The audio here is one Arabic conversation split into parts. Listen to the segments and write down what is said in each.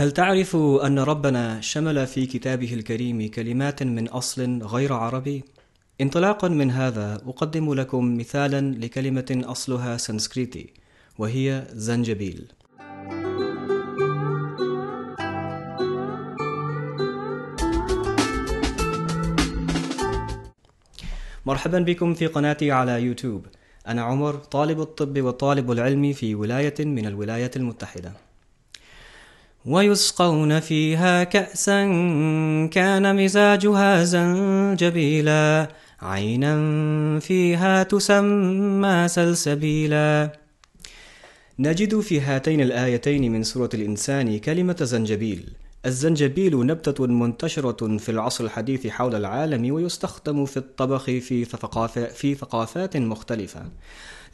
هل تعرف أن ربنا شمل في كتابه الكريم كلمات من أصل غير عربي؟ انطلاقا من هذا أقدم لكم مثالا لكلمة أصلها سنسكريتي وهي زنجبيل مرحبا بكم في قناتي على يوتيوب أنا عمر طالب الطب وطالب العلم في ولاية من الولايات المتحدة ويسقون فيها كأسا كان مزاجها زنجبيلا عينا فيها تسمى سلسبيلا نجد في هاتين الآيتين من سورة الإنسان كلمة زنجبيل الزنجبيل نبتة منتشرة في العصر الحديث حول العالم ويستخدم في الطبخ في, ثقافة في ثقافات مختلفة.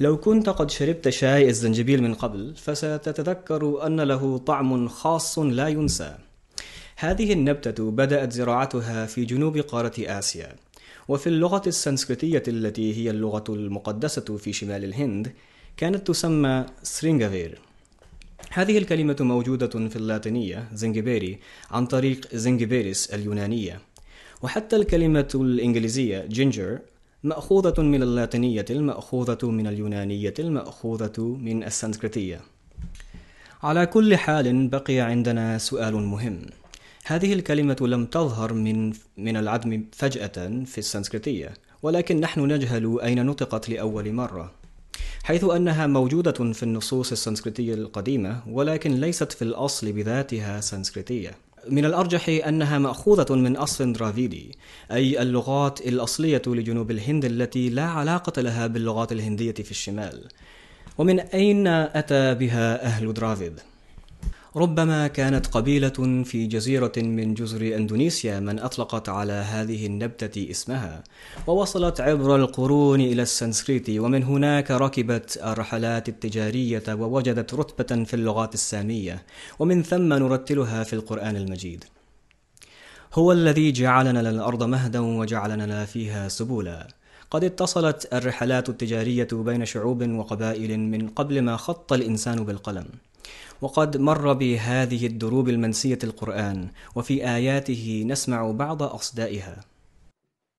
لو كنت قد شربت شاي الزنجبيل من قبل فستتذكر أن له طعم خاص لا ينسى. هذه النبتة بدأت زراعتها في جنوب قارة آسيا. وفي اللغة السنسكريتية التي هي اللغة المقدسة في شمال الهند كانت تسمى سرينغافير هذه الكلمة موجودة في اللاتينية زنجبيري عن طريق زنجبيريس اليونانية وحتى الكلمة الإنجليزية جينجر مأخوذة من اللاتينية المأخوذة من اليونانية المأخوذة من السنسكريتية على كل حال بقي عندنا سؤال مهم هذه الكلمة لم تظهر من من العدم فجأة في السنسكريتية ولكن نحن نجهل أين نطقت لأول مرة حيث أنها موجودة في النصوص السنسكريتية القديمة ولكن ليست في الأصل بذاتها سنسكريتية من الأرجح أنها مأخوذة من أصل درافيدي أي اللغات الأصلية لجنوب الهند التي لا علاقة لها باللغات الهندية في الشمال ومن أين أتى بها أهل درافيد؟ ربما كانت قبيلة في جزيرة من جزر أندونيسيا من أطلقت على هذه النبتة اسمها ووصلت عبر القرون إلى السنسكريت ومن هناك ركبت الرحلات التجارية ووجدت رتبة في اللغات السامية ومن ثم نرتلها في القرآن المجيد هو الذي جعلنا للارض مهدا وجعلنا فيها سبولا قد اتصلت الرحلات التجارية بين شعوب وقبائل من قبل ما خط الإنسان بالقلم وقد مر بهذه الدروب المنسية القرآن وفي آياته نسمع بعض أصدائها